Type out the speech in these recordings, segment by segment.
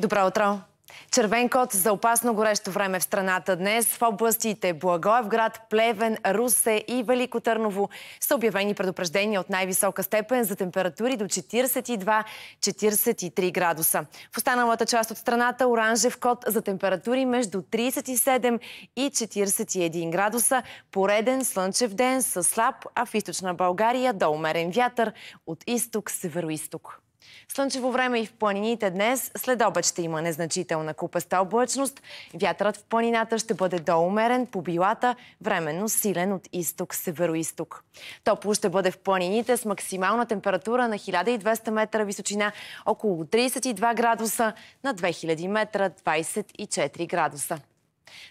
Добро утро! Червен код за опасно горещо време в страната днес в областите Благоевград, Плевен, Русе и Велико Търново са обявени предупреждения от най-висока степен за температури до 42-43 градуса. В останалата част от страната оранжев код за температури между 37 и 41 градуса. Пореден слънчев ден с слаб, а в източна България до умерен вятър от изток-северо-исток. изток северо исток Слънчево време и в планините днес. След обед ще има незначителна купеста облъчност. Вятърът в планината ще бъде доумерен по билата, временно силен от изток североисток. Топло ще бъде в планините с максимална температура на 1200 метра височина, около 32 градуса, на 2000 метра 24 градуса.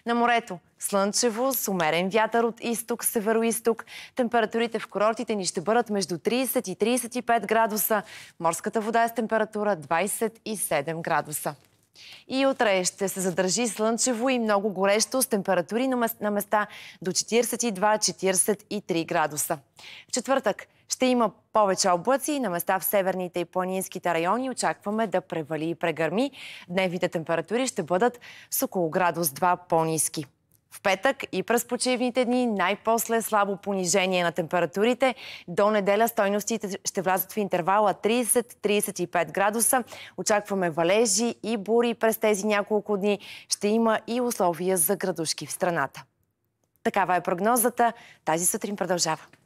На морето слънчево, с умерен вятър от изток, северо-исток. Температурите в курортите ни ще бъдат между 30 и 35 градуса. Морската вода е с температура 27 градуса. И утре ще се задържи слънчево и много горещо с температури на места до 42-43 градуса. В четвъртък ще има повече облаци и на места в северните и планинските райони очакваме да превали и прегърми. Дневните температури ще бъдат с около градус 2 по-низки. В петък и през почивните дни най-после слабо понижение на температурите. До неделя стойностите ще влязат в интервала 30-35 градуса. Очакваме валежи и бури през тези няколко дни. Ще има и условия за градушки в страната. Такава е прогнозата. Тази сутрин продължава.